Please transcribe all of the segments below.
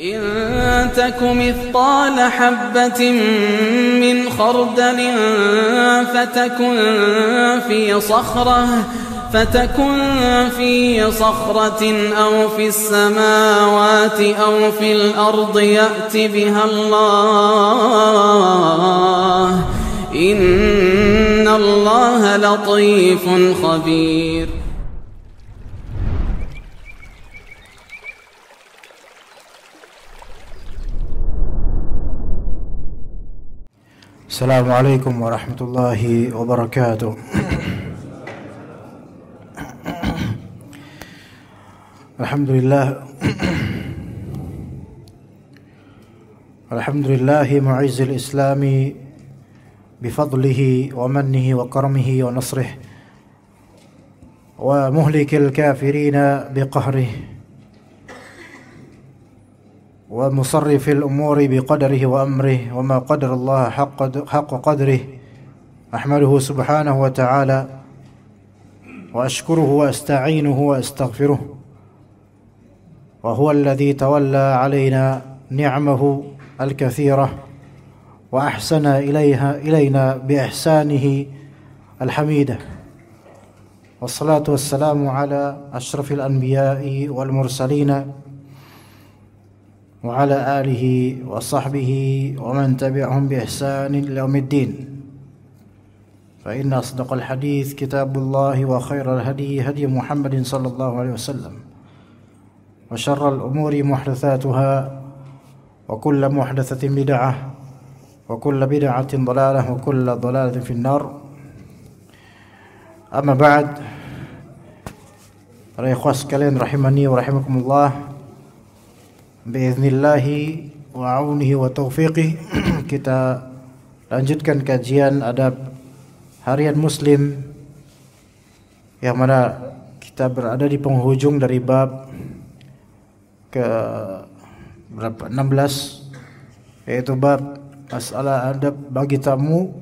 إن تك مثقال حبة من خردل فتكن في صخرة فتكن في صخرة أو في السماوات أو في الأرض يأت بها الله إن الله لطيف خبير السلام عليكم ورحمة الله وبركاته الحمد لله الحمد لله معز الإسلام بفضله ومنه وكرمه ونصره ومهلك الكافرين بقهره ومصرف الأمور بقدره وأمره وما قدر الله حق, حق قدره أحمده سبحانه وتعالى وأشكره وأستعينه وأستغفره وهو الذي تولى علينا نعمه الكثيرة وأحسن إليها إلينا بإحسانه الحميدة والصلاة والسلام على أشرف الأنبياء والمرسلين وعلى آله وصحبه ومن تبعهم بإحسان إلى يوم الدين فإن أصدق الحديث كتاب الله وخير الهدي هدي محمد صلى الله عليه وسلم وشر الأمور محدثاتها وكل محدثة بدعة وكل بدعة ضلالة وكل ضلالة في النار أما بعد رأي ikhwas sekalian رحمني ورحمكم الله biiznillahi wa wa taufiqih kita lanjutkan kajian adab harian muslim yang mana kita berada di penghujung dari bab ke berapa 16 yaitu bab masalah adab bagi tamu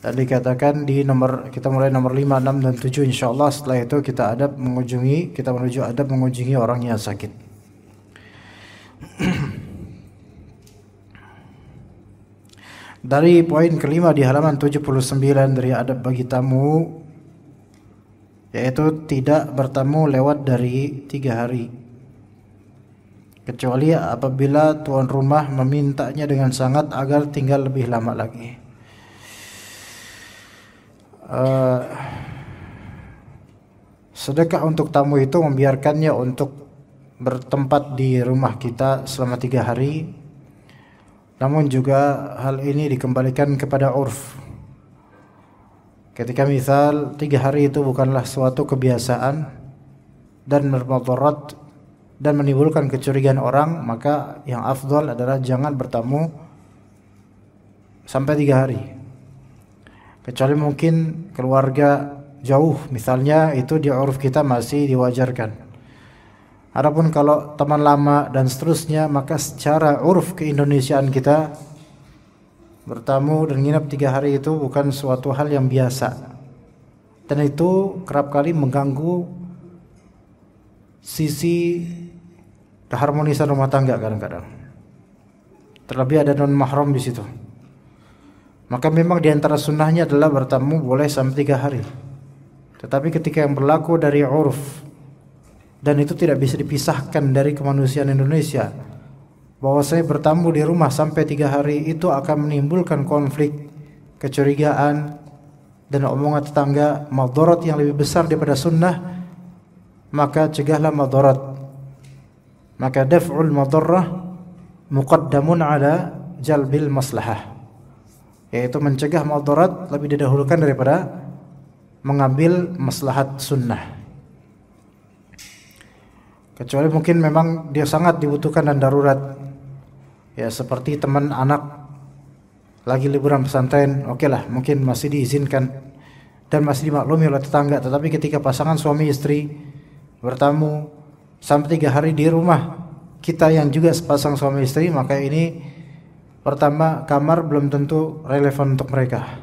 tadi dikatakan di nomor kita mulai nomor 5 6 dan 7 insyaallah setelah itu kita adab mengunjungi kita menuju adab mengunjungi orang yang sakit Dari poin kelima di halaman 79 dari adab bagi tamu yaitu tidak bertamu lewat dari tiga hari kecuali apabila tuan rumah memintanya dengan sangat agar tinggal lebih lama lagi. Uh, sedekah untuk tamu itu membiarkannya untuk bertempat di rumah kita selama tiga hari namun juga hal ini dikembalikan kepada urf ketika misal tiga hari itu bukanlah suatu kebiasaan dan bermadarat dan menimbulkan kecurigaan orang maka yang afdol adalah jangan bertamu sampai tiga hari kecuali mungkin keluarga jauh misalnya itu di uruf kita masih diwajarkan Adapun kalau teman lama dan seterusnya maka secara uruf keindonesiaan kita bertamu dan nginap tiga hari itu bukan suatu hal yang biasa dan itu kerap kali mengganggu sisi keharmonisan rumah tangga kadang-kadang terlebih ada non mahram di situ maka memang di antara sunnahnya adalah bertamu boleh sampai tiga hari tetapi ketika yang berlaku dari uruf dan itu tidak bisa dipisahkan dari kemanusiaan Indonesia bahwa saya bertamu di rumah sampai tiga hari itu akan menimbulkan konflik kecurigaan dan omongan tetangga madorot yang lebih besar daripada sunnah maka cegahlah madorot maka daf'ul madarrah muqaddamun ala jalbil maslahah yaitu mencegah madarat lebih didahulukan daripada mengambil maslahat sunnah kecuali mungkin memang dia sangat dibutuhkan dan darurat ya seperti teman anak lagi liburan pesantren oke lah mungkin masih diizinkan dan masih dimaklumi oleh tetangga tetapi ketika pasangan suami istri bertamu sampai tiga hari di rumah kita yang juga sepasang suami istri maka ini pertama kamar belum tentu relevan untuk mereka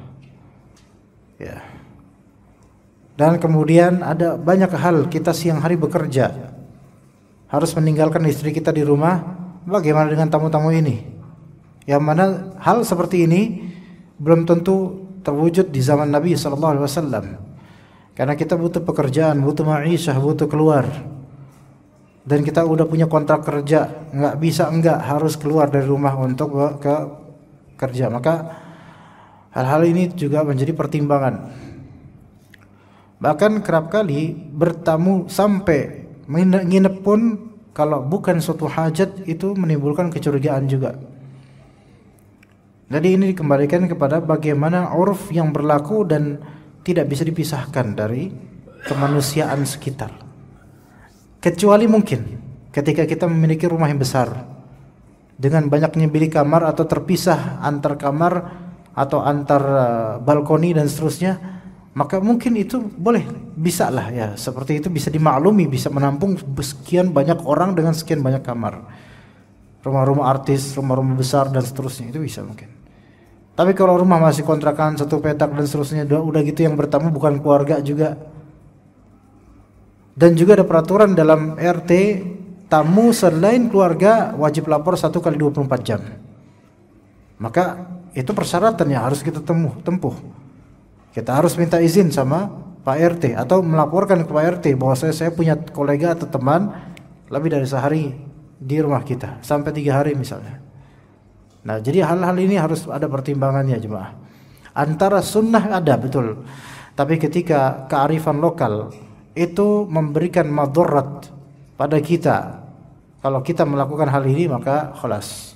ya dan kemudian ada banyak hal kita siang hari bekerja harus meninggalkan istri kita di rumah, bagaimana dengan tamu-tamu ini? Yang mana hal seperti ini belum tentu terwujud di zaman Nabi sallallahu alaihi wasallam. Karena kita butuh pekerjaan, butuh ma'isyah, butuh keluar. Dan kita udah punya kontrak kerja, nggak bisa enggak harus keluar dari rumah untuk ke kerja. Maka hal-hal ini juga menjadi pertimbangan. Bahkan kerap kali bertamu sampai menginap pun kalau bukan suatu hajat itu menimbulkan kecurigaan juga jadi ini dikembalikan kepada bagaimana uruf yang berlaku dan tidak bisa dipisahkan dari kemanusiaan sekitar. Kecuali mungkin ketika kita memiliki rumah yang besar dengan banyaknya bilik kamar atau terpisah antar kamar atau antar eh, balkoni dan seterusnya maka mungkin itu boleh bisa lah ya seperti itu bisa dimaklumi bisa menampung sekian banyak orang dengan sekian banyak kamar rumah-rumah artis rumah-rumah besar dan seterusnya itu bisa mungkin tapi kalau rumah masih kontrakan satu petak dan seterusnya udah, udah gitu yang bertamu bukan keluarga juga dan juga ada peraturan dalam RT tamu selain keluarga wajib lapor satu kali 24 jam maka itu persyaratannya harus kita temuh, tempuh kita harus minta izin sama Pak RT atau melaporkan ke Pak RT bahwa saya, saya punya kolega atau teman lebih dari sehari di rumah kita sampai tiga hari misalnya. Nah jadi hal-hal ini harus ada pertimbangannya jemaah. Antara sunnah ada betul, tapi ketika kearifan lokal itu memberikan madorat pada kita. Kalau kita melakukan hal ini maka kelas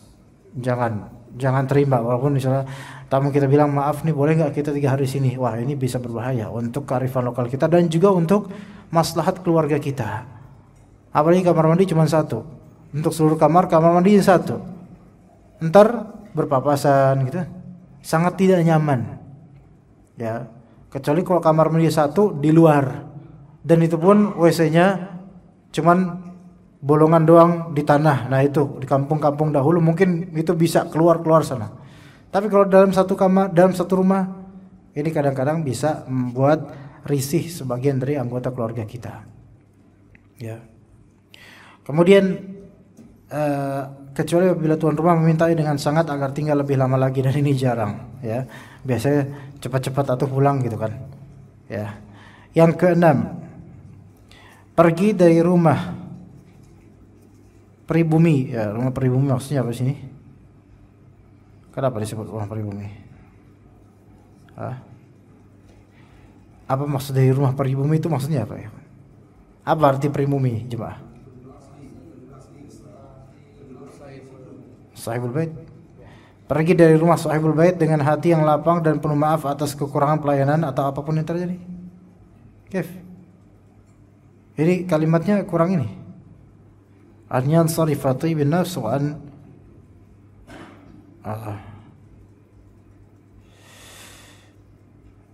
jangan jangan terima walaupun misalnya tamu kita bilang maaf nih boleh nggak kita tiga hari sini wah ini bisa berbahaya untuk kearifan lokal kita dan juga untuk maslahat keluarga kita apalagi kamar mandi cuma satu untuk seluruh kamar kamar mandi satu ntar berpapasan gitu sangat tidak nyaman ya kecuali kalau kamar mandi satu di luar dan itu pun WC-nya cuman bolongan doang di tanah nah itu di kampung-kampung dahulu mungkin itu bisa keluar-keluar sana tapi kalau dalam satu kamar, dalam satu rumah, ini kadang-kadang bisa membuat risih sebagian dari anggota keluarga kita. Ya. Kemudian uh, kecuali apabila tuan rumah memintai dengan sangat agar tinggal lebih lama lagi dan ini jarang, ya. Biasanya cepat-cepat atau pulang gitu kan. Ya. Yang keenam, pergi dari rumah pribumi, ya, rumah pribumi maksudnya apa sini? Kenapa disebut rumah pribumi? Apa maksud dari rumah pribumi itu maksudnya apa ya? Apa arti pribumi jemaah? Sahibul bait. Pergi dari rumah sahibul bait dengan hati yang lapang dan penuh maaf atas kekurangan pelayanan atau apapun yang terjadi. Kif. Jadi kalimatnya kurang ini. Anyan sarifati bin nafsu an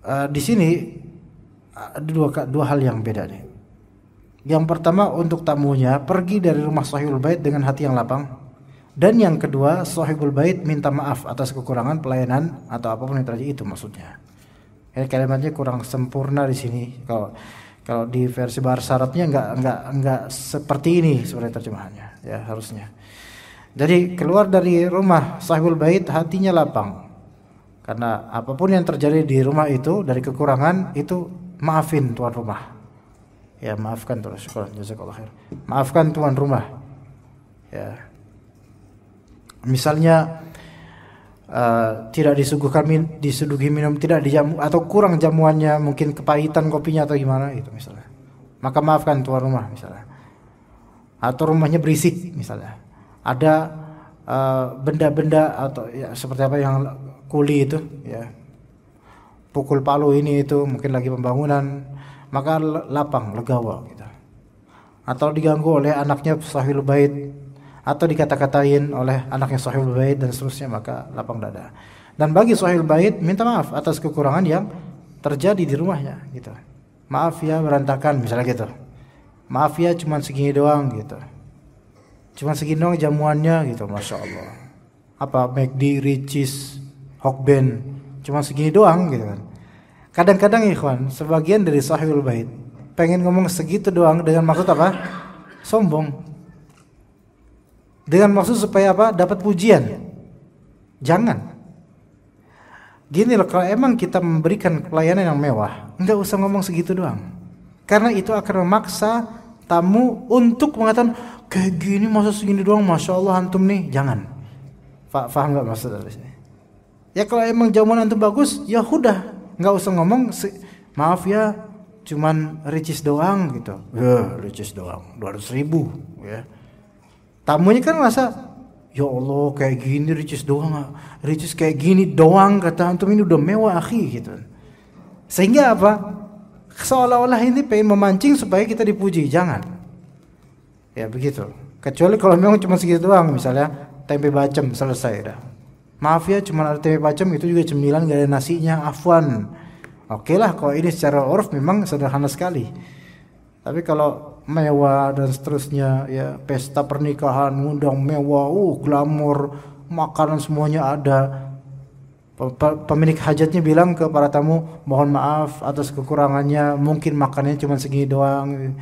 Uh, di sini eh, ada dua dua hal yang beda nih. Yang pertama untuk tamunya pergi dari rumah Sahibul Bait dengan hati yang lapang. Dan yang kedua, Sahibul Bait minta maaf atas kekurangan pelayanan atau apapun yang terjadi itu maksudnya. Ini kalimatnya kurang sempurna di sini. Kalau kalau di versi bahasa Arabnya nggak nggak nggak seperti ini sebenarnya terjemahannya ya harusnya. Jadi keluar dari rumah sahibul bait hatinya lapang. Karena apapun yang terjadi di rumah itu dari kekurangan itu maafin tuan rumah. Ya, maafkan tuan rumah khair. Maafkan tuan rumah. Ya. Misalnya Uh, tidak disuguhkan min, disuduhi minum tidak dijamu atau kurang jamuannya mungkin kepahitan kopinya atau gimana itu misalnya maka maafkan tuan rumah misalnya atau rumahnya berisik misalnya ada eh, benda-benda uh, atau ya seperti apa yang kuli itu ya pukul palu ini itu mungkin lagi pembangunan maka lapang legawa gitu atau diganggu oleh anaknya sahil bait atau dikata-katain oleh anaknya sahil bait dan seterusnya maka lapang dada dan bagi sahil bait minta maaf atas kekurangan yang terjadi di rumahnya gitu maaf ya berantakan misalnya gitu maaf ya cuman segini doang gitu Cuma segini doang jamuannya gitu, masya Allah. Apa McD, Ricis, Hokben, cuma segini doang gitu kan. Kadang-kadang ikhwan, sebagian dari sahibul bait pengen ngomong segitu doang dengan maksud apa? Sombong. Dengan maksud supaya apa? Dapat pujian. Jangan. Gini loh, kalau emang kita memberikan pelayanan yang mewah, nggak usah ngomong segitu doang. Karena itu akan memaksa tamu untuk mengatakan, kayak gini masa segini doang masya Allah antum nih jangan faham nggak maksud dari sini ya kalau emang jamuan antum bagus ya udah nggak usah ngomong maaf ya cuman ricis doang gitu ya ricis doang 200 ribu ya tamunya kan merasa ya Allah kayak gini ricis doang ricis kayak gini doang kata antum ini udah mewah akhi gitu sehingga apa seolah-olah ini pengen memancing supaya kita dipuji jangan ya begitu kecuali kalau memang cuma segitu doang misalnya tempe bacem selesai dah maaf ya cuma ada tempe bacem itu juga cemilan gak ada nasinya afwan oke lah kalau ini secara orf memang sederhana sekali tapi kalau mewah dan seterusnya ya pesta pernikahan ngundang mewah uh glamor makanan semuanya ada pemilik hajatnya bilang ke para tamu mohon maaf atas kekurangannya mungkin makannya cuma segini doang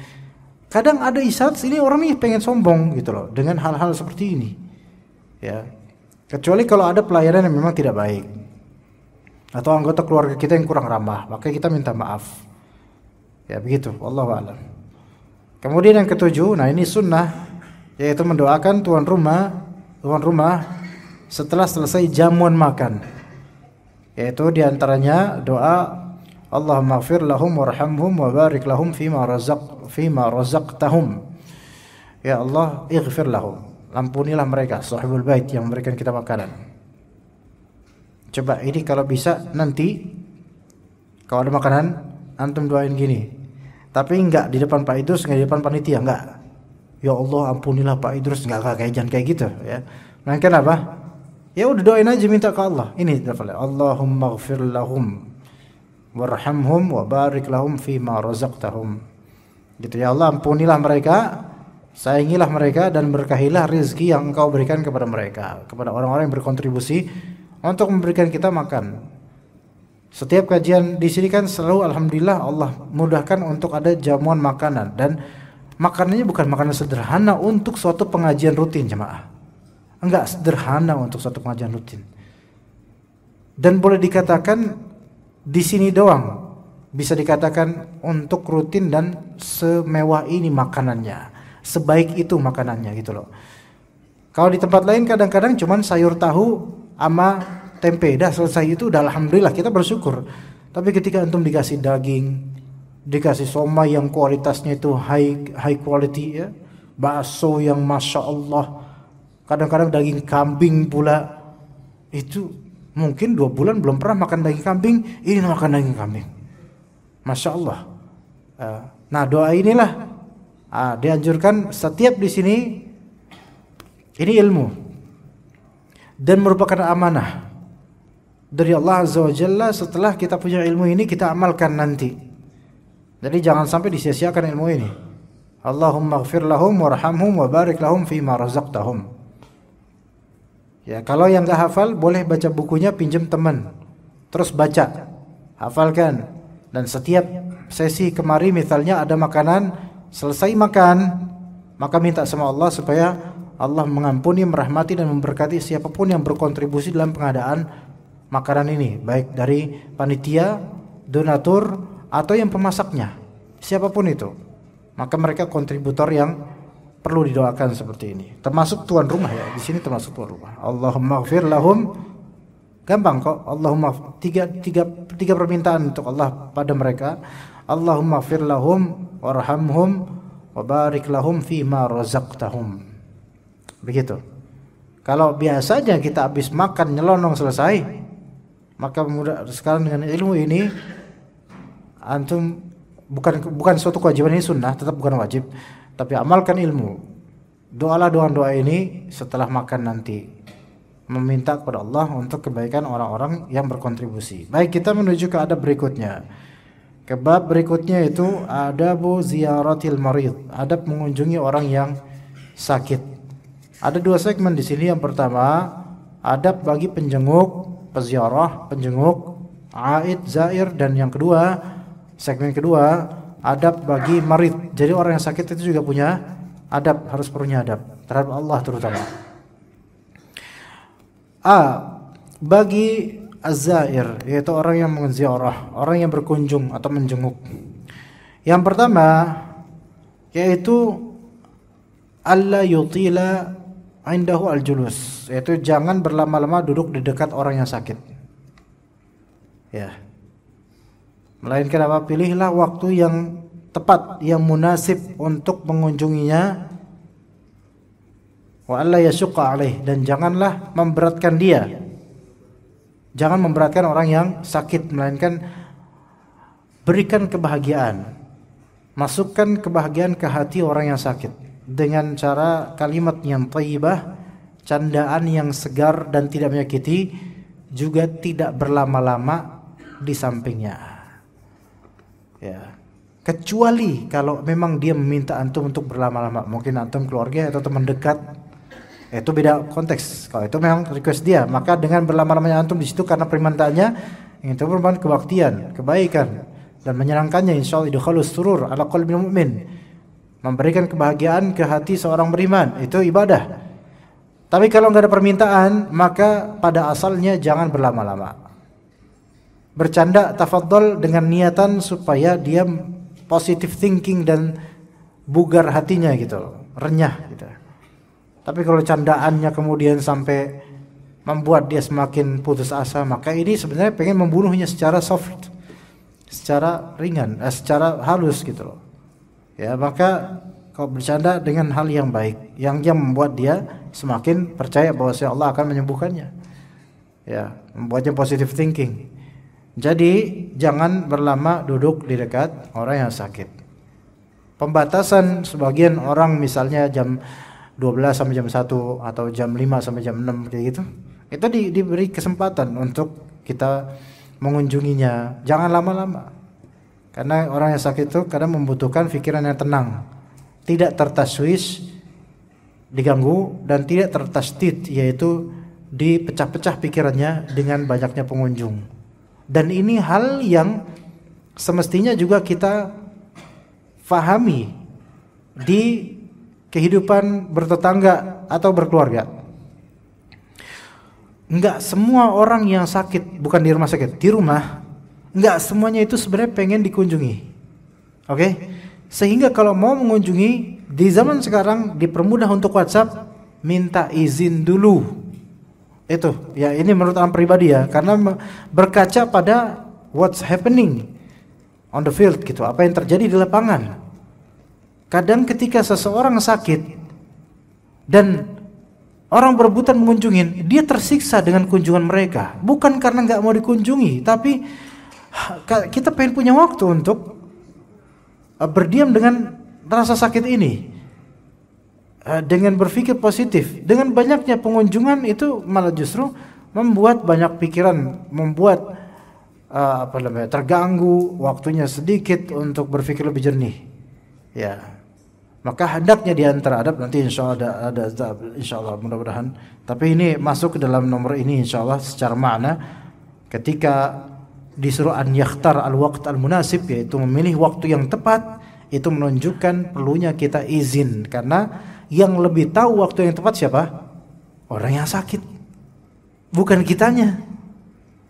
kadang ada isat ini orang nih pengen sombong gitu loh dengan hal-hal seperti ini ya kecuali kalau ada pelayanan yang memang tidak baik atau anggota keluarga kita yang kurang ramah maka kita minta maaf ya begitu Allah alam kemudian yang ketujuh nah ini sunnah yaitu mendoakan tuan rumah tuan rumah setelah selesai jamuan makan yaitu diantaranya doa Allahumma ighfir lahum warhamhum wa barik lahum fima razaq fima razaqtahum. Ya Allah, ighfir lahum. Ampunilah mereka, sahibul bait yang memberikan kita makanan. Coba ini kalau bisa nanti kalau ada makanan antum doain gini. Tapi enggak di depan Pak Idrus, enggak di depan panitia, enggak. Ya Allah, ampunilah Pak Idrus, enggak kayak jangan kayak gitu ya. Melainkan apa? Ya udah doain aja minta ke Allah. Ini lafal Allahumma ighfir lahum warhamhum wa barik lahum fi ma razaqtahum. Gitu ya Allah, ampunilah mereka, sayangilah mereka dan berkahilah rezeki yang Engkau berikan kepada mereka, kepada orang-orang yang berkontribusi untuk memberikan kita makan. Setiap kajian di sini kan selalu alhamdulillah Allah mudahkan untuk ada jamuan makanan dan makanannya bukan makanan sederhana untuk suatu pengajian rutin jemaah. Enggak sederhana untuk suatu pengajian rutin. Dan boleh dikatakan di sini doang bisa dikatakan untuk rutin dan semewah ini makanannya, sebaik itu makanannya gitu loh. Kalau di tempat lain kadang-kadang cuman sayur tahu ama tempe, dah selesai itu udah alhamdulillah kita bersyukur. Tapi ketika antum dikasih daging, dikasih soma yang kualitasnya itu high high quality ya, bakso yang masya Allah, kadang-kadang daging kambing pula itu mungkin dua bulan belum pernah makan daging kambing ini makan daging kambing masya Allah eh, nah doa inilah ah, dianjurkan setiap di sini ini ilmu dan merupakan amanah dari Allah Azza wa Jalla setelah kita punya ilmu ini kita amalkan nanti. Jadi jangan sampai disia-siakan ilmu ini. Allahumma lahum warhamhum wa barik lahum fima razaqtahum. Ya, kalau yang nggak hafal boleh baca bukunya pinjam teman. Terus baca. Hafalkan. Dan setiap sesi kemari misalnya ada makanan, selesai makan, maka minta sama Allah supaya Allah mengampuni, merahmati dan memberkati siapapun yang berkontribusi dalam pengadaan makanan ini, baik dari panitia, donatur atau yang pemasaknya, siapapun itu. Maka mereka kontributor yang perlu didoakan seperti ini. Termasuk tuan rumah ya, di sini termasuk tuan rumah. Allahumma ghfir lahum gampang kok. Allahumma tiga, tiga, tiga permintaan untuk Allah pada mereka. Allahumma ghfir lahum warhamhum wa barik fi ma razaqtahum. Begitu. Kalau biasanya kita habis makan nyelonong selesai, maka mudah, sekarang dengan ilmu ini antum bukan bukan suatu kewajiban ini sunnah, tetap bukan wajib tapi amalkan ilmu doalah doa-doa ini setelah makan nanti meminta kepada Allah untuk kebaikan orang-orang yang berkontribusi. Baik, kita menuju ke adab berikutnya. Kebab berikutnya itu adabu ziaratil marid, adab mengunjungi orang yang sakit. Ada dua segmen di sini. Yang pertama, adab bagi penjenguk, peziarah, penjenguk, aid, zair dan yang kedua, segmen kedua adab bagi marid. Jadi orang yang sakit itu juga punya adab, harus punya adab terhadap Allah terutama. A bagi azair yaitu orang yang mengziarah, orang yang berkunjung atau menjenguk. Yang pertama yaitu Allah yutila indahu al-julus, yaitu jangan berlama-lama duduk di dekat orang yang sakit. Ya. Melainkan apa? Pilihlah waktu yang tepat, yang munasib untuk mengunjunginya. Wa alla yasuqa alaih dan janganlah memberatkan dia. Jangan memberatkan orang yang sakit melainkan berikan kebahagiaan. Masukkan kebahagiaan ke hati orang yang sakit dengan cara kalimat yang thayyibah, candaan yang segar dan tidak menyakiti juga tidak berlama-lama di sampingnya ya kecuali kalau memang dia meminta antum untuk berlama-lama mungkin antum keluarga atau teman dekat itu beda konteks kalau itu memang request dia maka dengan berlama-lamanya antum di situ karena permintaannya itu merupakan kebaktian kebaikan dan menyenangkannya insya Allah halus surur ala qalbil mu'min memberikan kebahagiaan ke hati seorang beriman itu ibadah tapi kalau nggak ada permintaan maka pada asalnya jangan berlama-lama bercanda tafadhol dengan niatan supaya dia positive thinking dan bugar hatinya gitu renyah gitu tapi kalau candaannya kemudian sampai membuat dia semakin putus asa maka ini sebenarnya pengen membunuhnya secara soft secara ringan eh, secara halus gitu loh ya maka kau bercanda dengan hal yang baik yang yang membuat dia semakin percaya bahwa Allah akan menyembuhkannya ya membuatnya positive thinking jadi jangan berlama duduk di dekat orang yang sakit. Pembatasan sebagian orang misalnya jam 12 sampai jam 1 atau jam 5 sampai jam 6 kayak gitu. Itu di, diberi kesempatan untuk kita mengunjunginya. Jangan lama-lama. Karena orang yang sakit itu kadang membutuhkan pikiran yang tenang. Tidak tertaswis diganggu dan tidak tertasdid yaitu dipecah-pecah pikirannya dengan banyaknya pengunjung. Dan ini hal yang semestinya juga kita fahami di kehidupan bertetangga atau berkeluarga. Enggak semua orang yang sakit, bukan di rumah sakit, di rumah, enggak semuanya itu sebenarnya pengen dikunjungi. Oke? Okay? Sehingga kalau mau mengunjungi di zaman sekarang dipermudah untuk WhatsApp, minta izin dulu itu ya ini menurut Am pribadi ya karena berkaca pada what's happening on the field gitu apa yang terjadi di lapangan kadang ketika seseorang sakit dan orang berebutan mengunjungin dia tersiksa dengan kunjungan mereka bukan karena nggak mau dikunjungi tapi kita pengen punya waktu untuk uh, berdiam dengan rasa sakit ini Eh, dengan berpikir positif. Dengan banyaknya pengunjungan itu malah justru membuat banyak pikiran, membuat uh, apa namanya terganggu, waktunya sedikit untuk berpikir lebih jernih. Ya, maka hendaknya diantar adab nanti insya Allah ada, ada, ada insya Allah mudah-mudahan. Tapi ini masuk ke dalam nomor ini insya Allah secara makna ketika disuruh an yakhtar al waqt al munasib yaitu memilih waktu yang tepat itu menunjukkan perlunya kita izin karena yang lebih tahu waktu yang tepat siapa? Orang yang sakit. Bukan kitanya.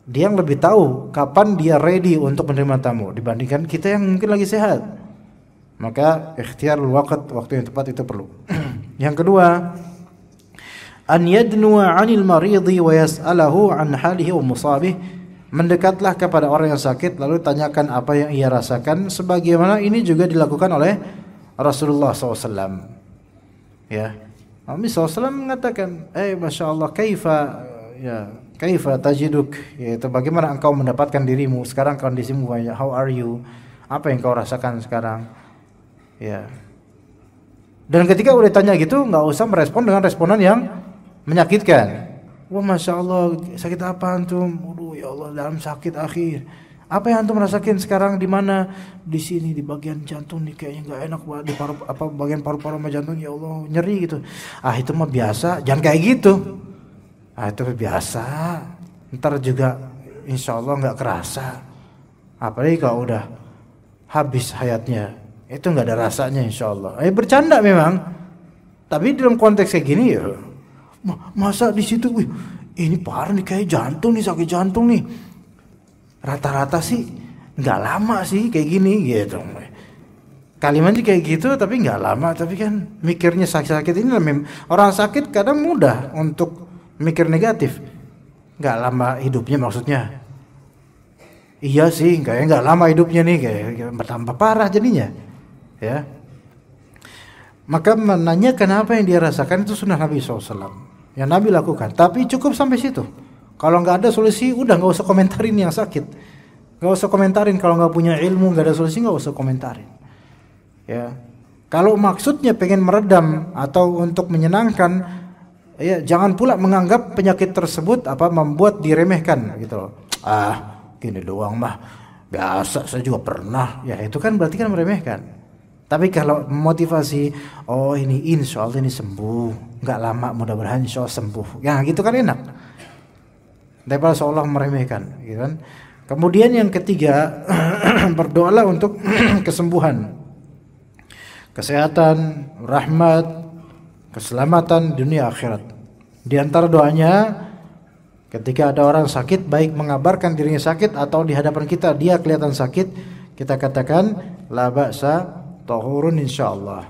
Dia yang lebih tahu kapan dia ready untuk menerima tamu dibandingkan kita yang mungkin lagi sehat. Maka ikhtiar waqt waktu yang tepat itu perlu. yang kedua, an yadnuwa 'anil maridhi wa yas'alahu 'an halihi wa musabih. Mendekatlah kepada orang yang sakit lalu tanyakan apa yang ia rasakan sebagaimana ini juga dilakukan oleh Rasulullah SAW ya Nabi SAW mengatakan eh masya Allah kaifa ya kaifa tajiduk yaitu bagaimana engkau mendapatkan dirimu sekarang kondisimu banyak, how are you apa yang kau rasakan sekarang ya dan ketika udah tanya gitu nggak usah merespon dengan responan yang menyakitkan wah masya Allah sakit apa antum Waduh, ya Allah dalam sakit akhir apa yang antum rasakin sekarang di mana? Di sini di bagian jantung nih kayaknya nggak enak banget di paru apa bagian paru-paru sama jantung ya Allah nyeri gitu. Ah itu mah biasa, jangan kayak gitu. Ah itu mah biasa. Ntar juga insya Allah nggak kerasa. Apalagi kalau udah habis hayatnya itu nggak ada rasanya insya Allah. Eh bercanda memang, tapi dalam konteks kayak gini ya masa di situ wih ini parah nih kayak jantung nih sakit jantung nih rata-rata sih nggak lama sih kayak gini gitu kalimatnya kayak gitu tapi nggak lama tapi kan mikirnya sakit-sakit ini orang sakit kadang mudah untuk mikir negatif nggak lama hidupnya maksudnya iya sih kayak nggak lama hidupnya nih kayak bertambah parah jadinya ya maka menanyakan apa yang dia rasakan itu sunnah Nabi SAW yang Nabi lakukan tapi cukup sampai situ kalau nggak ada solusi, udah nggak usah komentarin yang sakit. Nggak usah komentarin kalau nggak punya ilmu, nggak ada solusi nggak usah komentarin. Ya, kalau maksudnya pengen meredam atau untuk menyenangkan, ya jangan pula menganggap penyakit tersebut apa membuat diremehkan gitu loh. Ah, gini doang mah. Biasa saya juga pernah. Ya itu kan berarti kan meremehkan. Tapi kalau motivasi, oh ini insya Allah ini sembuh, nggak lama mudah-mudahan insya Allah sembuh. Ya gitu kan enak daripada seolah meremehkan gitu kan kemudian yang ketiga berdoalah untuk kesembuhan kesehatan rahmat keselamatan dunia akhirat di antara doanya ketika ada orang sakit baik mengabarkan dirinya sakit atau di hadapan kita dia kelihatan sakit kita katakan la ba'sa tahurun insyaallah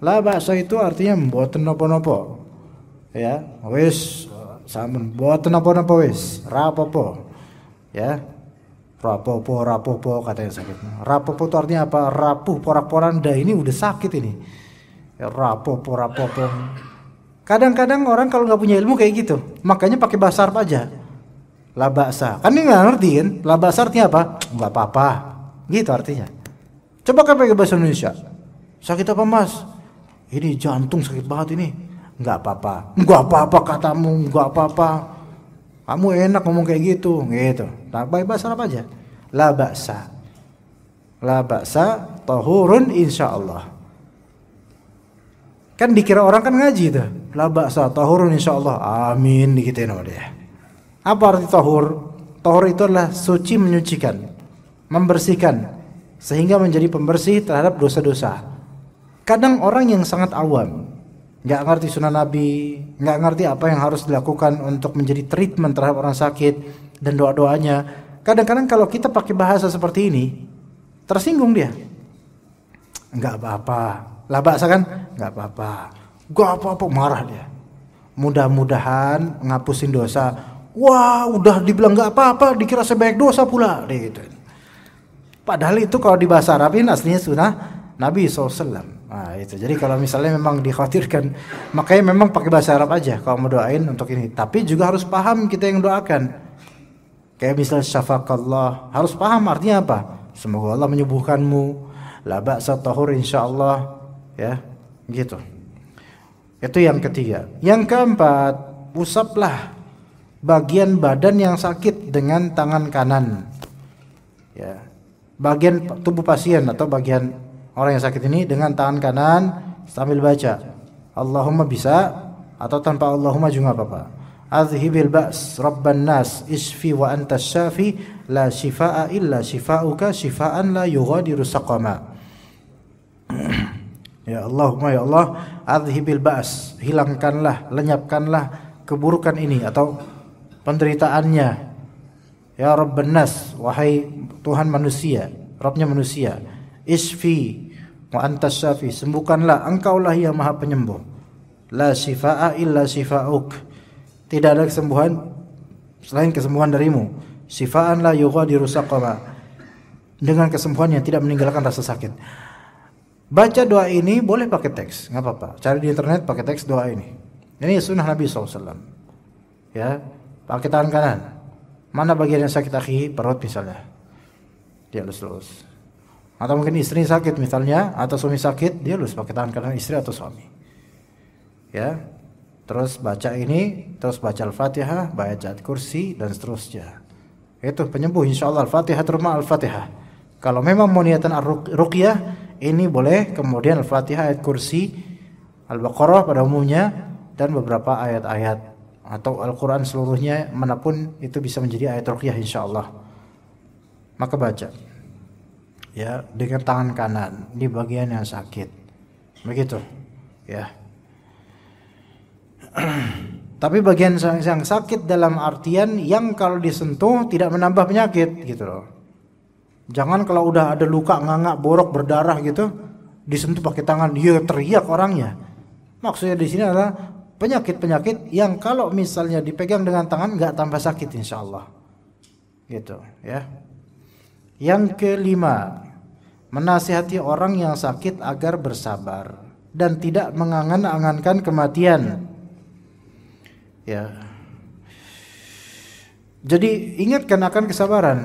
la ba'sa itu artinya mboten nopo-nopo ya wes sampun boten napa-napa wis rapopo ya rapopo rapopo katanya sakit rapopo itu artinya apa rapuh porak-poranda ini udah sakit ini rapopo ya, rapopo kadang-kadang orang kalau nggak punya ilmu kayak gitu makanya pakai bahasa Arab aja labasa kan ini nggak ngerti kan labasa artinya apa nggak apa-apa gitu artinya coba kan pakai bahasa Indonesia sakit apa mas ini jantung sakit banget ini nggak apa-apa nggak apa-apa katamu nggak apa-apa kamu enak ngomong kayak gitu gitu tak nah, baik bahasa apa aja la baksa la baksa tohurun insya Allah kan dikira orang kan ngaji tuh la baksa tohurun insya Allah amin gitu ya apa arti tohur tohur itu adalah suci menyucikan membersihkan sehingga menjadi pembersih terhadap dosa-dosa kadang orang yang sangat awam nggak ngerti sunnah Nabi, nggak ngerti apa yang harus dilakukan untuk menjadi treatment terhadap orang sakit dan doa-doanya. Kadang-kadang kalau kita pakai bahasa seperti ini, tersinggung dia. Nggak apa-apa, lah bahasa kan? Nggak apa-apa, gua apa-apa marah dia. Mudah-mudahan ngapusin dosa. Wah, udah dibilang nggak apa-apa, dikira sebaik dosa pula, dia gitu. Padahal itu kalau di bahasa Arabin aslinya sunnah Nabi SAW. Nah itu. Jadi kalau misalnya memang dikhawatirkan, makanya memang pakai bahasa Arab aja kalau mau doain untuk ini. Tapi juga harus paham kita yang doakan. Kayak misalnya Allah, harus paham artinya apa? Semoga Allah menyembuhkanmu. Laba tahur insyaallah ya gitu. Itu yang ketiga. Yang keempat, usaplah bagian badan yang sakit dengan tangan kanan. Ya. Bagian tubuh pasien atau bagian orang yang sakit ini dengan tangan kanan sambil baca Allahumma bisa atau tanpa Allahumma juga apa-apa. Azhibil ba's rabban nas isfi wa antas syafi la shifaa illa shifauka shifaan la yughadiru saqama. ya Allahumma ya Allah, azhibil ba's, hilangkanlah, lenyapkanlah keburukan ini atau penderitaannya. Ya Rabban nas, wahai Tuhan manusia, Rabbnya manusia. Isfi wa antas syafi sembuhkanlah engkaulah yang maha penyembuh la sifaa illa sifauk tidak ada kesembuhan selain kesembuhan darimu Sifaan la yughadiru saqama dengan kesembuhan yang tidak meninggalkan rasa sakit baca doa ini boleh pakai teks nggak apa-apa cari di internet pakai teks doa ini ini sunnah Nabi SAW ya pakai tangan kanan mana bagian yang sakit akhi perut misalnya dia lulus lulus atau mungkin istri sakit misalnya atau suami sakit, dia harus pakai tangan kanan istri atau suami. Ya. Terus baca ini, terus baca Al-Fatihah, baca kursi dan seterusnya. Itu penyembuh insyaallah Al-Fatihah terma Al-Fatihah. Kalau memang mau niatan ruqyah, ini boleh kemudian Al-Fatihah ayat kursi Al-Baqarah pada umumnya dan beberapa ayat-ayat atau Al-Quran seluruhnya manapun itu bisa menjadi ayat ruqyah insya Allah maka baca ya dengan tangan kanan di bagian yang sakit begitu ya tapi bagian yang sakit dalam artian yang kalau disentuh tidak menambah penyakit gitu loh jangan kalau udah ada luka nganga borok berdarah gitu disentuh pakai tangan dia teriak orangnya maksudnya di sini adalah penyakit-penyakit yang kalau misalnya dipegang dengan tangan nggak tambah sakit insya Allah gitu ya yang kelima, menasihati orang yang sakit agar bersabar dan tidak mengangan-angankan kematian. Ya. Jadi ingatkan akan kesabaran.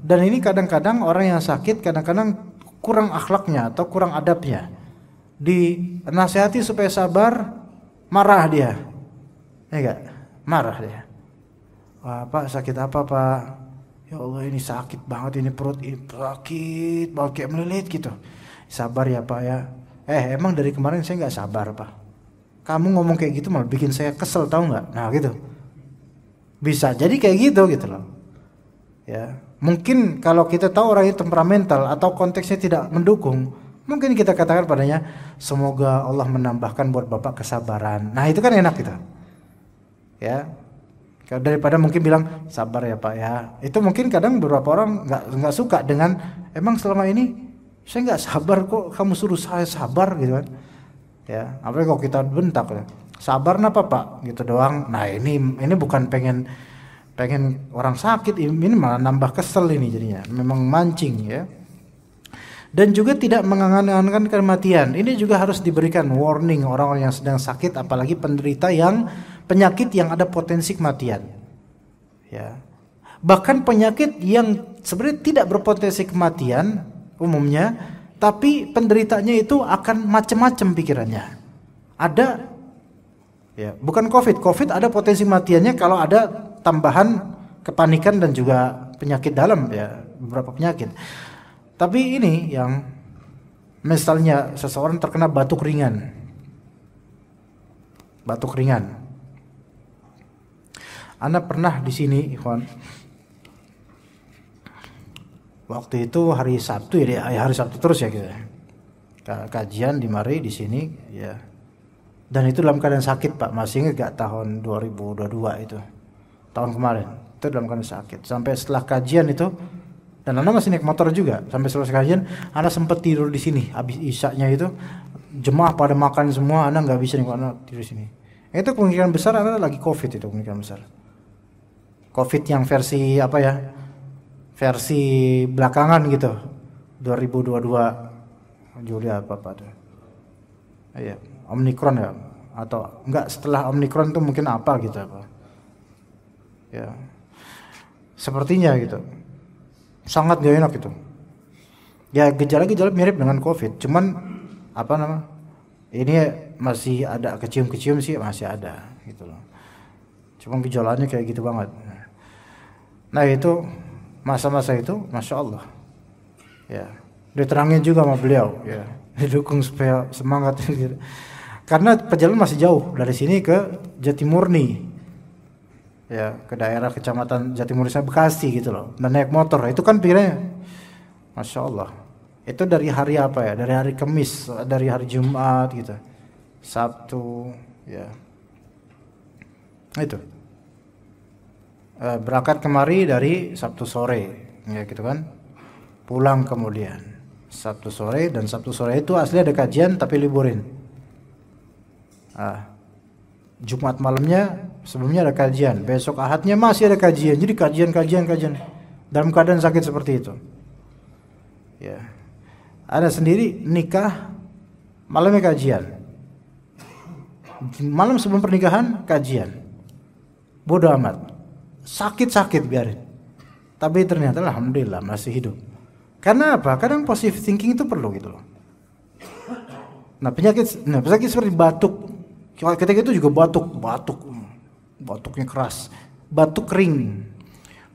Dan ini kadang-kadang orang yang sakit kadang-kadang kurang akhlaknya atau kurang adabnya. Dinasihati supaya sabar, marah dia. Ya enggak? Marah dia. Wah, Pak sakit apa, Pak? ya Allah ini sakit banget ini perut ini sakit banget kayak melilit gitu sabar ya pak ya eh emang dari kemarin saya nggak sabar pak kamu ngomong kayak gitu malah bikin saya kesel tahu nggak nah gitu bisa jadi kayak gitu gitu loh ya mungkin kalau kita tahu orang itu temperamental atau konteksnya tidak mendukung mungkin kita katakan padanya semoga Allah menambahkan buat bapak kesabaran nah itu kan enak gitu ya daripada mungkin bilang sabar ya pak ya itu mungkin kadang beberapa orang nggak nggak suka dengan emang selama ini saya nggak sabar kok kamu suruh saya sabar gitu kan ya apalagi kalau kita bentak ya sabar napa pak gitu doang nah ini ini bukan pengen pengen orang sakit ini malah nambah kesel ini jadinya memang mancing ya dan juga tidak mengangankan kematian ini juga harus diberikan warning orang-orang yang sedang sakit apalagi penderita yang penyakit yang ada potensi kematian. Ya. Bahkan penyakit yang sebenarnya tidak berpotensi kematian umumnya, tapi penderitanya itu akan macam-macam pikirannya. Ada ya, bukan Covid, Covid ada potensi matiannya kalau ada tambahan kepanikan dan juga penyakit dalam ya, beberapa penyakit. Tapi ini yang misalnya seseorang terkena batuk ringan. Batuk ringan anda pernah di sini, Ikhwan. Waktu itu hari Sabtu ya, ya hari Sabtu terus ya kita. Gitu ya. Kajian di mari di sini ya. Dan itu dalam keadaan sakit Pak, masih ingat gak tahun 2022 itu? Tahun kemarin, itu dalam keadaan sakit. Sampai setelah kajian itu, dan Anda masih naik motor juga, sampai selesai kajian, Anda sempat tidur di sini, habis isaknya itu, jemaah pada makan semua, Anda nggak bisa nih, Anda tidur di sini. Itu kemungkinan besar Anda lagi COVID itu kemungkinan besar. Covid yang versi apa ya? Versi belakangan gitu. 2022 Juli apa pada. Iya, Omicron ya atau enggak setelah Omicron tuh mungkin apa gitu apa. Ya, ya. Sepertinya gitu. Sangat gak enak gitu. Ya gejala-gejala mirip dengan Covid, cuman apa nama? Ini masih ada kecium-kecium sih masih ada gitu loh. Cuma gejalanya kayak gitu banget. Nah itu masa-masa itu, masya Allah, ya diterangin juga sama beliau, ya didukung supaya semangat gitu. Karena perjalanan masih jauh dari sini ke Jatimurni, ya ke daerah kecamatan Jatimurni saya Bekasi gitu loh, dan naik motor, itu kan pikirnya masya Allah, itu dari hari apa ya? Dari hari Kamis, dari hari Jumat gitu, Sabtu, ya itu. Eh, berangkat kemari dari Sabtu sore ya gitu kan pulang kemudian Sabtu sore dan Sabtu sore itu asli ada kajian tapi liburin ah Jumat malamnya sebelumnya ada kajian besok ahadnya masih ada kajian jadi kajian kajian kajian dalam keadaan sakit seperti itu ya ada sendiri nikah malamnya kajian malam sebelum pernikahan kajian bodoh amat sakit-sakit biarin. Tapi ternyata alhamdulillah masih hidup. Karena apa? Kadang positive thinking itu perlu gitu loh. Nah penyakit, nah penyakit seperti batuk. Ketika itu juga batuk, batuk, batuknya keras, batuk kering.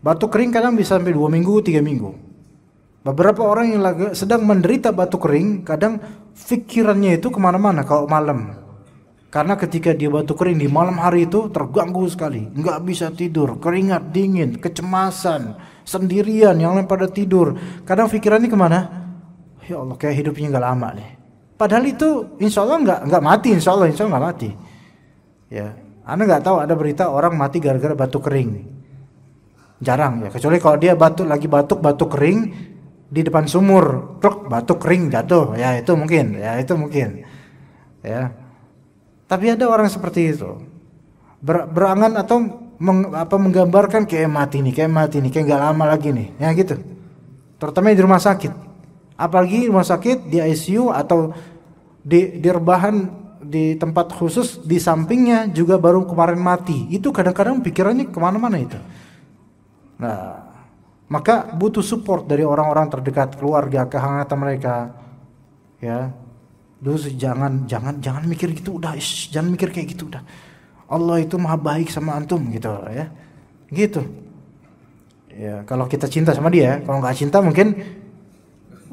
Batuk kering kadang bisa sampai dua minggu, tiga minggu. Beberapa orang yang sedang menderita batuk kering, kadang pikirannya itu kemana-mana kalau malam karena ketika dia batuk kering di malam hari itu terganggu sekali, nggak bisa tidur, keringat dingin, kecemasan, sendirian, yang lain pada tidur. Kadang pikirannya kemana? Ya Allah, kayak hidupnya nggak lama nih. Padahal itu insya Allah nggak nggak mati, insya Allah insya Allah nggak mati. Ya, anda nggak tahu ada berita orang mati gara-gara batuk kering. Jarang ya, kecuali kalau dia batuk lagi batuk batuk kering di depan sumur, truk batuk kering jatuh, ya itu mungkin, ya itu mungkin, ya tapi ada orang seperti itu. Ber, berangan atau meng, apa menggambarkan kayak mati nih, kayak mati nih, kayak nggak lama lagi nih. Ya gitu. Terutama di rumah sakit. Apalagi rumah sakit di ICU atau di di rebahan di tempat khusus di sampingnya juga baru kemarin mati. Itu kadang-kadang pikirannya kemana-mana itu. Nah, maka butuh support dari orang-orang terdekat, keluarga, kehangatan mereka, ya lu jangan jangan jangan mikir gitu udah ish, jangan mikir kayak gitu udah Allah itu maha baik sama antum gitu ya gitu ya kalau kita cinta sama dia kalau nggak cinta mungkin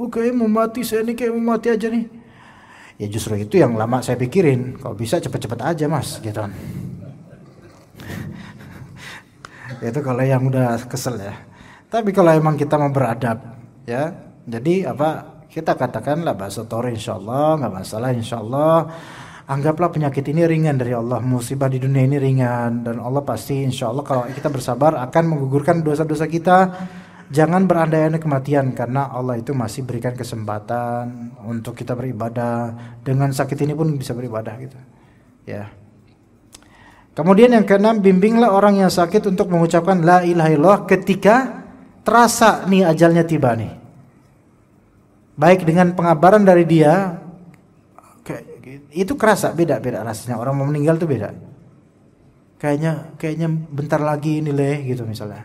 oke okay, mau mati saya nih kayak mau mati aja nih ya justru itu yang lama saya pikirin kalau bisa cepet-cepet aja mas gitu itu kalau yang udah kesel ya tapi kalau emang kita mau beradab ya jadi apa kita katakanlah bahasa tore Allah nggak masalah insya Allah Anggaplah penyakit ini ringan dari Allah, musibah di dunia ini ringan dan Allah pasti insya Allah kalau kita bersabar akan menggugurkan dosa-dosa kita. Jangan berandai-andai kematian karena Allah itu masih berikan kesempatan untuk kita beribadah. Dengan sakit ini pun bisa beribadah gitu. Ya. Kemudian yang keenam, bimbinglah orang yang sakit untuk mengucapkan la ilaha illallah ketika terasa nih ajalnya tiba nih baik dengan pengabaran dari dia itu kerasa beda beda rasanya orang mau meninggal tuh beda kayaknya kayaknya bentar lagi ini leh gitu misalnya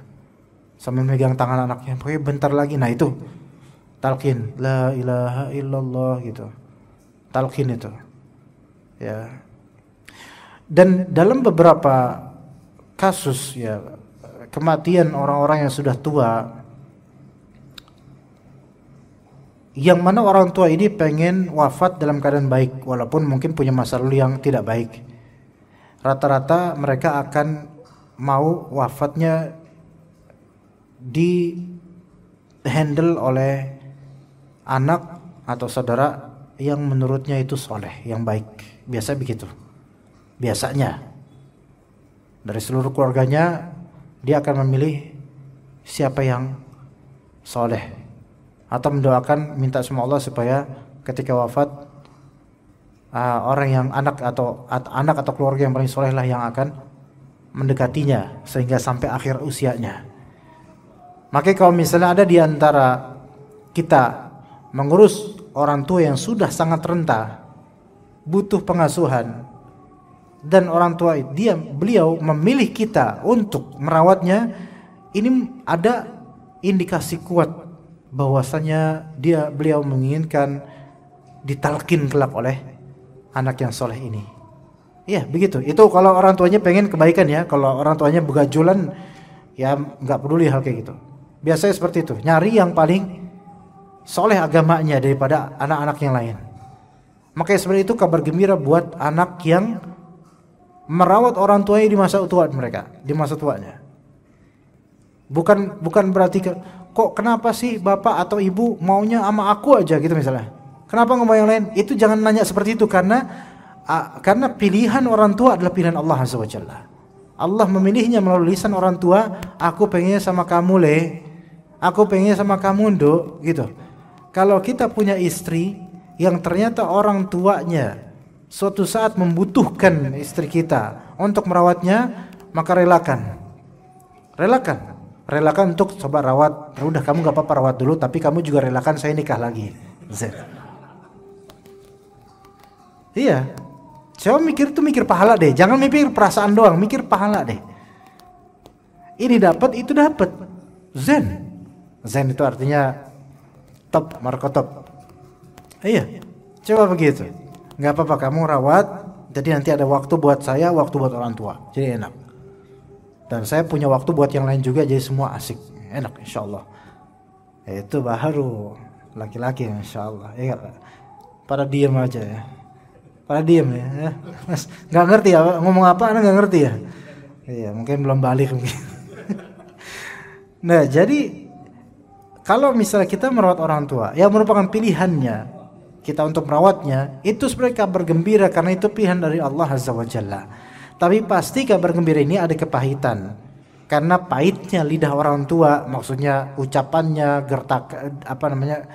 sambil megang tangan anaknya pokoknya bentar lagi nah itu talqin la ilaha illallah gitu talqin itu ya dan dalam beberapa kasus ya kematian orang-orang yang sudah tua yang mana orang tua ini pengen wafat dalam keadaan baik walaupun mungkin punya masa lalu yang tidak baik rata-rata mereka akan mau wafatnya di handle oleh anak atau saudara yang menurutnya itu soleh yang baik biasa begitu biasanya dari seluruh keluarganya dia akan memilih siapa yang soleh atau mendoakan minta sama Allah supaya ketika wafat uh, orang yang anak atau at, anak atau keluarga yang paling soleh lah yang akan mendekatinya sehingga sampai akhir usianya. Maka kalau misalnya ada di antara kita mengurus orang tua yang sudah sangat renta, butuh pengasuhan dan orang tua dia beliau memilih kita untuk merawatnya, ini ada indikasi kuat bahwasanya dia beliau menginginkan ditalkin kelak oleh anak yang soleh ini. Iya begitu. Itu kalau orang tuanya pengen kebaikan ya. Kalau orang tuanya begajulan ya nggak peduli hal kayak gitu. Biasanya seperti itu. Nyari yang paling soleh agamanya daripada anak-anak yang lain. Makanya sebenarnya itu kabar gembira buat anak yang merawat orang tuanya di masa tua mereka, di masa tuanya. Bukan bukan berarti kok kenapa sih bapak atau ibu maunya sama aku aja gitu misalnya kenapa nggak yang lain itu jangan nanya seperti itu karena karena pilihan orang tua adalah pilihan Allah swt Allah memilihnya melalui lisan orang tua aku pengennya sama kamu le aku pengennya sama kamu nduk gitu kalau kita punya istri yang ternyata orang tuanya suatu saat membutuhkan istri kita untuk merawatnya maka relakan relakan relakan untuk coba rawat ya udah kamu gak apa-apa rawat dulu tapi kamu juga relakan saya nikah lagi Z iya coba mikir tuh mikir pahala deh jangan mikir perasaan doang mikir pahala deh ini dapat itu dapat Zen Zen itu artinya top top. iya coba begitu nggak apa-apa kamu rawat jadi nanti ada waktu buat saya waktu buat orang tua jadi enak dan saya punya waktu buat yang lain juga jadi semua asik enak insya Allah ya, itu baru laki-laki insya Allah ya pada diem aja ya pada diem ya, ya. mas nggak ngerti ya ngomong apa anda nggak ngerti ya iya mungkin belum balik mungkin nah jadi kalau misalnya kita merawat orang tua yang merupakan pilihannya kita untuk merawatnya itu sebenarnya kabar gembira karena itu pilihan dari Allah Azza wa Jalla. Tapi pasti kabar gembira ini ada kepahitan. Karena pahitnya lidah orang tua, maksudnya ucapannya, gertak apa namanya,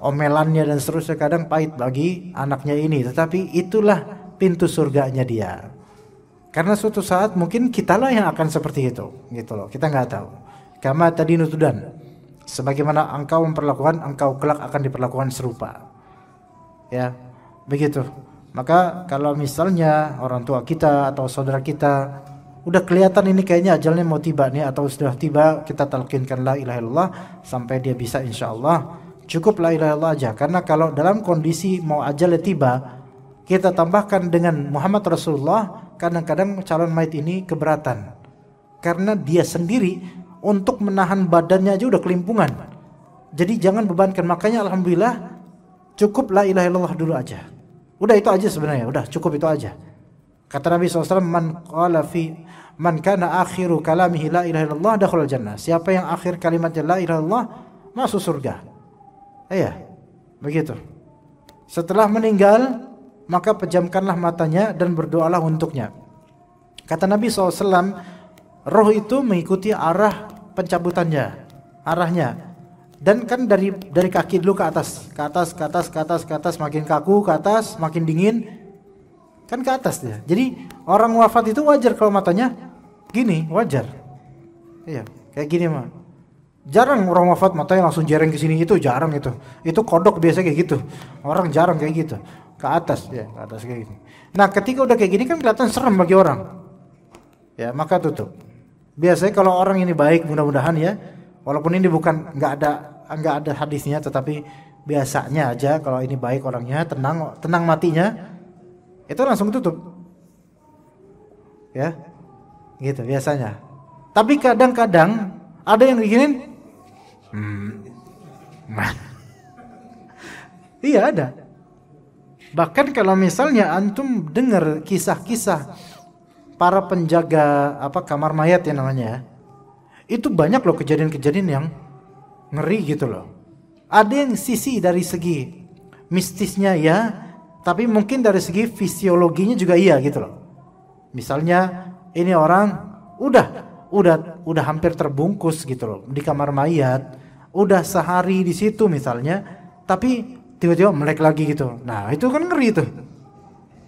omelannya dan seterusnya kadang pahit bagi anaknya ini. Tetapi itulah pintu surganya dia. Karena suatu saat mungkin kita lah yang akan seperti itu, gitu loh. Kita nggak tahu. Kama tadi nutudan, sebagaimana engkau memperlakukan, engkau kelak akan diperlakukan serupa. Ya, begitu. Maka kalau misalnya orang tua kita atau saudara kita udah kelihatan ini kayaknya ajalnya mau tiba nih atau sudah tiba kita talqinkan la ilaha illallah sampai dia bisa insyaallah cukup la ilaha illallah aja karena kalau dalam kondisi mau ajalnya tiba kita tambahkan dengan Muhammad Rasulullah kadang-kadang calon mayit ini keberatan karena dia sendiri untuk menahan badannya aja udah kelimpungan jadi jangan bebankan makanya alhamdulillah cukup la ilaha illallah dulu aja Udah itu aja sebenarnya, udah cukup itu aja. Kata Nabi SAW, man qala fi man kana akhiru kalamihi la ilaha illallah dakhala jannah. Siapa yang akhir kalimatnya la ilaha illallah masuk surga. Iya. Begitu. Setelah meninggal, maka pejamkanlah matanya dan berdoalah untuknya. Kata Nabi SAW, roh itu mengikuti arah pencabutannya, arahnya dan kan dari dari kaki dulu ke atas ke atas ke atas ke atas ke atas makin kaku ke atas makin dingin kan ke atas dia jadi orang wafat itu wajar kalau matanya gini wajar iya kayak gini mah jarang orang wafat matanya langsung jereng ke sini itu jarang itu itu kodok biasa kayak gitu orang jarang kayak gitu ke atas ya ke atas kayak gini nah ketika udah kayak gini kan kelihatan serem bagi orang ya maka tutup biasanya kalau orang ini baik mudah-mudahan ya walaupun ini bukan nggak ada nggak ada hadisnya tetapi biasanya aja kalau ini baik orangnya tenang tenang matinya itu langsung tutup ya gitu biasanya tapi kadang-kadang ada yang diginin hmm. iya ada bahkan kalau misalnya antum dengar kisah-kisah para penjaga apa kamar mayat ya namanya ya itu banyak loh kejadian-kejadian yang ngeri gitu loh. Ada yang sisi dari segi mistisnya ya, tapi mungkin dari segi fisiologinya juga iya gitu loh. Misalnya ini orang udah udah udah hampir terbungkus gitu loh di kamar mayat, udah sehari di situ misalnya, tapi tiba-tiba melek lagi gitu. Nah, itu kan ngeri tuh.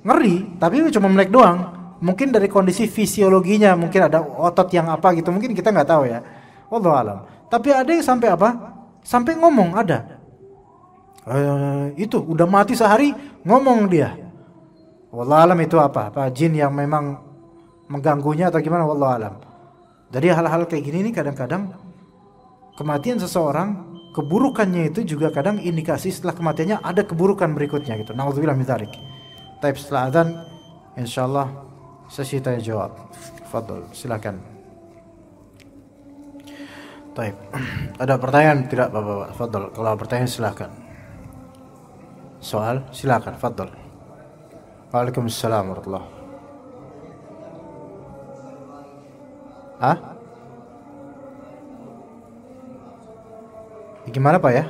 Ngeri, tapi cuma melek doang mungkin dari kondisi fisiologinya mungkin ada otot yang apa gitu mungkin kita nggak tahu ya Allah alam tapi ada yang sampai apa sampai ngomong ada e, itu udah mati sehari ngomong dia Allah alam itu apa apa jin yang memang mengganggunya atau gimana Allah alam jadi hal-hal kayak gini ini kadang-kadang kematian seseorang keburukannya itu juga kadang indikasi setelah kematiannya ada keburukan berikutnya gitu. Nauzubillah min dzalik. Tapi setelah insya insyaallah Sesi tanya jawab. Fadl, silakan. Taib Ada pertanyaan tidak Bapak-bapak? Fadl, kalau pertanyaan silakan. Soal silakan, Fadl. Waalaikumsalam warahmatullah. Ah? Gimana Pak ya?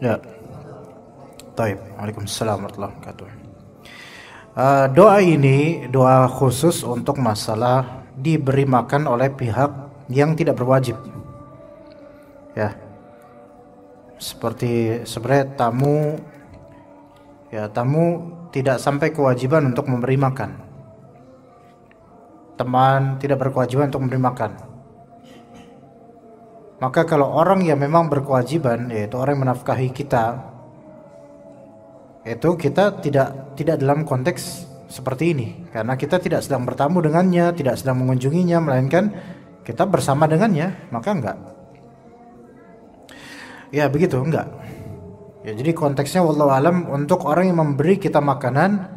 Ya. Taib. Waalaikumsalam warahmatullahi wabarakatuh. Uh, doa ini doa khusus untuk masalah diberi makan oleh pihak yang tidak berwajib. Ya. Seperti sebenarnya tamu ya tamu tidak sampai kewajiban untuk memberi makan. Teman tidak berkewajiban untuk memberi makan maka kalau orang yang memang berkewajiban yaitu orang yang menafkahi kita itu kita tidak tidak dalam konteks seperti ini karena kita tidak sedang bertamu dengannya, tidak sedang mengunjunginya melainkan kita bersama dengannya, maka enggak. Ya begitu, enggak. Ya jadi konteksnya wallahu alam untuk orang yang memberi kita makanan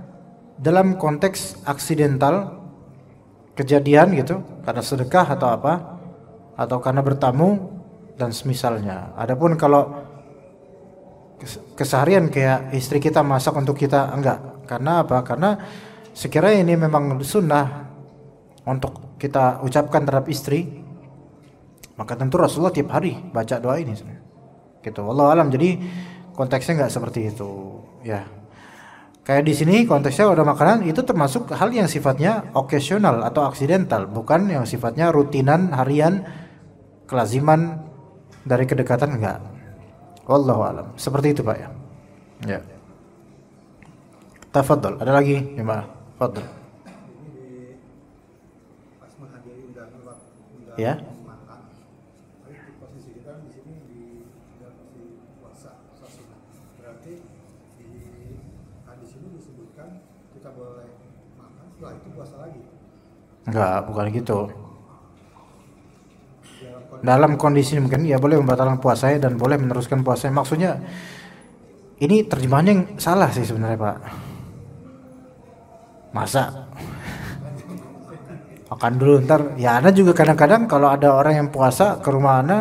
dalam konteks aksidental kejadian gitu, karena sedekah atau apa, atau karena bertamu dan semisalnya. Adapun kalau keseharian kayak istri kita masak untuk kita enggak. Karena apa? Karena sekiranya ini memang sunnah untuk kita ucapkan terhadap istri, maka tentu Rasulullah tiap hari baca doa ini. Gitu. Allah alam. Jadi konteksnya enggak seperti itu. Ya. Kayak di sini konteksnya udah makanan itu termasuk hal yang sifatnya occasional atau aksidental, bukan yang sifatnya rutinan harian kelaziman dari kedekatan enggak Allah alam seperti itu pak ya ya tafadhol ada lagi ya pak fadhol ya Enggak, bukan gitu dalam kondisi mungkin ya boleh membatalkan puasanya dan boleh meneruskan puasanya maksudnya ini terjemahannya yang salah sih sebenarnya pak masa makan dulu ntar ya ada juga kadang-kadang kalau ada orang yang puasa ke rumah ana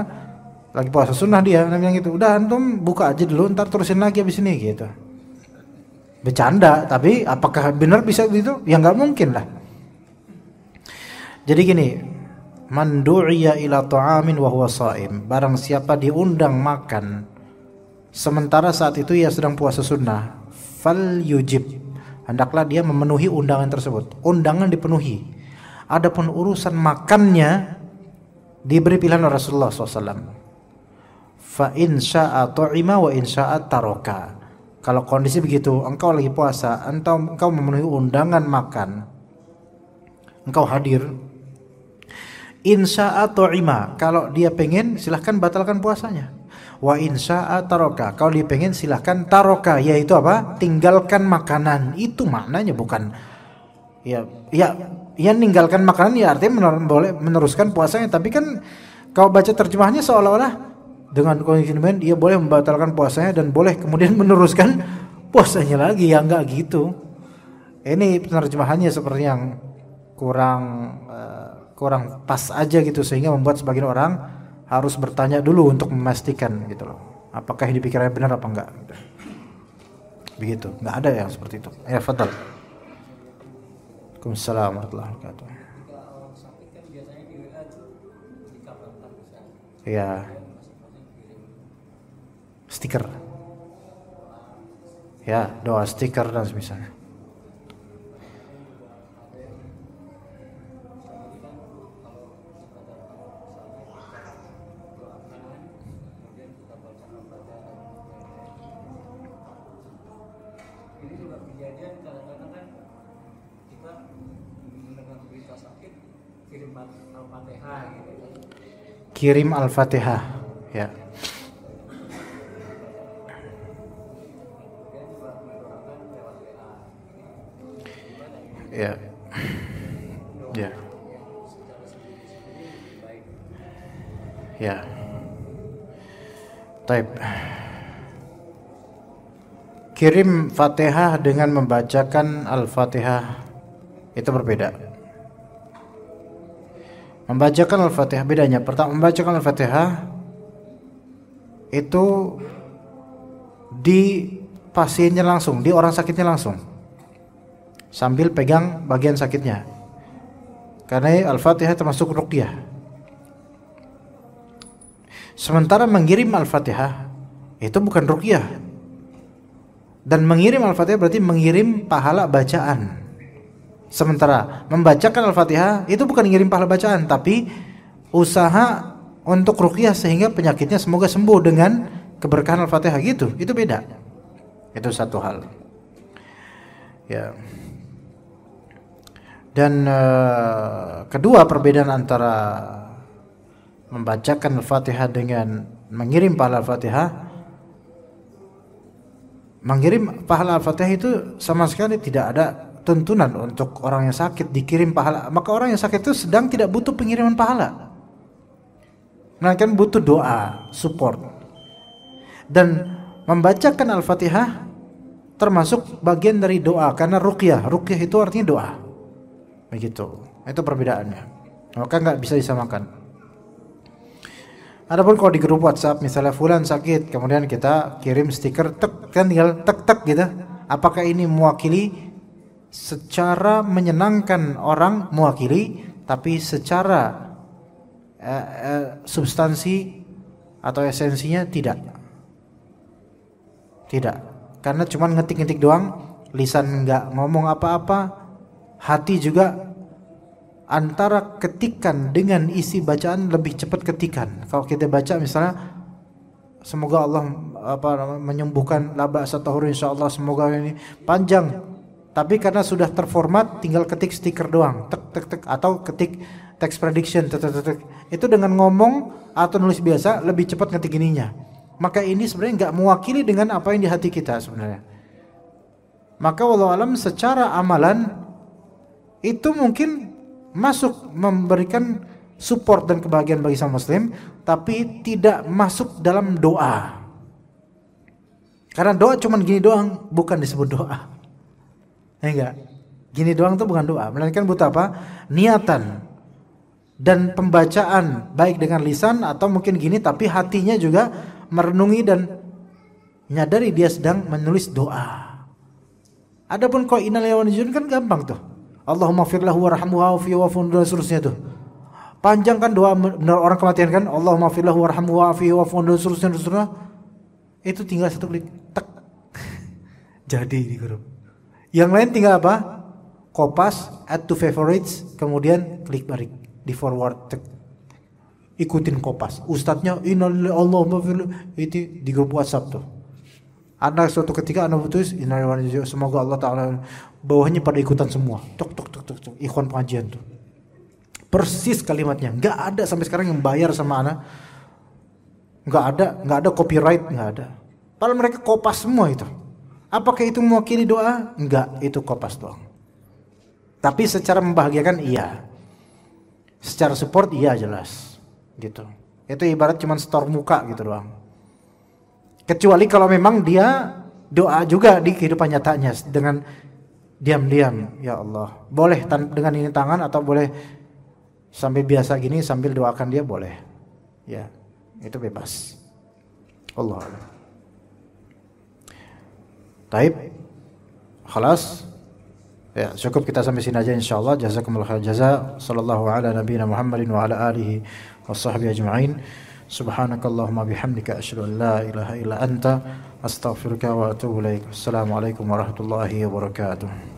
lagi puasa sunnah dia namanya gitu udah antum buka aja dulu ntar terusin lagi abis ini gitu bercanda tapi apakah benar bisa gitu ya nggak mungkin lah jadi gini man du'iya ila ta'amin wa huwa sa'im. barang siapa diundang makan sementara saat itu ia sedang puasa sunnah fal yujib hendaklah dia memenuhi undangan tersebut undangan dipenuhi adapun urusan makannya diberi pilihan Rasulullah SAW fa in sya'a ta'ima wa in taroka kalau kondisi begitu engkau lagi puasa entah engkau memenuhi undangan makan engkau hadir Insa atau ima kalau dia pengen silahkan batalkan puasanya wa insya taroka kalau dia pengen silahkan taroka yaitu apa tinggalkan makanan itu maknanya bukan ya ya ya ninggalkan makanan ya artinya mener, boleh meneruskan puasanya tapi kan kau baca terjemahnya seolah-olah dengan konsumen dia boleh membatalkan puasanya dan boleh kemudian meneruskan puasanya lagi ya nggak gitu ini penerjemahannya seperti yang kurang eh, kurang pas aja gitu sehingga membuat sebagian orang harus bertanya dulu untuk memastikan gitu loh apakah yang dipikirnya benar apa enggak begitu nggak ada yang seperti itu ya fatal Waalaikumsalam warahmatullahi wabarakatuh ya stiker ya doa stiker dan semisalnya kirim Al-Fatihah ya. Ya. Ya. Ya. Taib. Kirim Fatihah dengan membacakan Al-Fatihah itu berbeda membacakan Al-Fatihah bedanya pertama membacakan Al-Fatihah itu di pasiennya langsung, di orang sakitnya langsung. Sambil pegang bagian sakitnya. Karena Al-Fatihah termasuk ruqyah. Sementara mengirim Al-Fatihah itu bukan ruqyah. Dan mengirim Al-Fatihah berarti mengirim pahala bacaan sementara. Membacakan Al-Fatihah itu bukan ngirim pahala bacaan, tapi usaha untuk ruqyah sehingga penyakitnya semoga sembuh dengan keberkahan Al-Fatihah gitu. Itu beda. Itu satu hal. Ya. Dan uh, kedua perbedaan antara membacakan Al-Fatihah dengan mengirim pahala Al-Fatihah mengirim pahala Al-Fatihah itu sama sekali tidak ada tuntunan untuk orang yang sakit dikirim pahala maka orang yang sakit itu sedang tidak butuh pengiriman pahala melainkan nah, butuh doa support dan membacakan al-fatihah termasuk bagian dari doa karena rukyah, rukyah itu artinya doa begitu itu perbedaannya maka nggak bisa disamakan Adapun kalau di grup WhatsApp misalnya fulan sakit kemudian kita kirim stiker tek kan tinggal tek tek gitu apakah ini mewakili secara menyenangkan orang mewakili tapi secara eh, eh, substansi atau esensinya tidak tidak karena cuma ngetik-ngetik doang lisan nggak ngomong apa-apa hati juga antara ketikan dengan isi bacaan lebih cepat ketikan kalau kita baca misalnya semoga Allah apa menyembuhkan laba satu huruf Allah semoga ini panjang tapi karena sudah terformat tinggal ketik stiker doang tek tek tek atau ketik text prediction tek, tek, tek. itu dengan ngomong atau nulis biasa lebih cepat ngetik ininya maka ini sebenarnya nggak mewakili dengan apa yang di hati kita sebenarnya maka walau alam secara amalan itu mungkin masuk memberikan support dan kebahagiaan bagi sang muslim tapi tidak masuk dalam doa karena doa cuma gini doang bukan disebut doa Ya enggak? Gini doang tuh bukan doa, melainkan butuh apa? Niatan dan pembacaan baik dengan lisan atau mungkin gini tapi hatinya juga merenungi dan menyadari dia sedang menulis doa. Adapun kau inal yawanijun kan gampang tuh. Allahumma firlahu warhamhu wa ya, wa dan seterusnya tuh. Panjang kan doa benar orang kematian kan? Allahumma firlahu warhamhu wa ya, wa dan seterusnya, seterusnya. Itu tinggal satu klik tek. Jadi di grup. Yang lain tinggal apa? Kopas, add to favorites, kemudian klik balik di forward. Tek. Ikutin kopas. Ustadznya inalillah Allahumma itu di grup WhatsApp tuh. Anak suatu ketika anak putus, semoga Allah taala bawahnya pada ikutan semua. Tok tok tok tok tok. ikon pengajian tuh. Persis kalimatnya, Gak ada sampai sekarang yang bayar sama anak. Gak ada, gak ada copyright, gak ada. Padahal mereka kopas semua itu. Apakah itu mewakili doa? Enggak, itu kopas doang. Tapi secara membahagiakan iya. Secara support iya jelas. Gitu. Itu ibarat cuman store muka gitu doang. Kecuali kalau memang dia doa juga di kehidupan nyatanya dengan diam-diam ya Allah. Boleh dengan ini tangan atau boleh sambil biasa gini sambil doakan dia boleh. Ya, itu bebas. Allah. Taib. Khalas. Ya, cukup kita sampai sini aja insyaallah. Jazakumullah khairan jaza. Sallallahu ala nabiyina Muhammadin wa ala alihi washabbihi ajma'in. Subhanakallahumma bihamdika asyhadu an la ilaha illa anta astaghfiruka wa atubu ilaik. Assalamualaikum warahmatullahi wabarakatuh.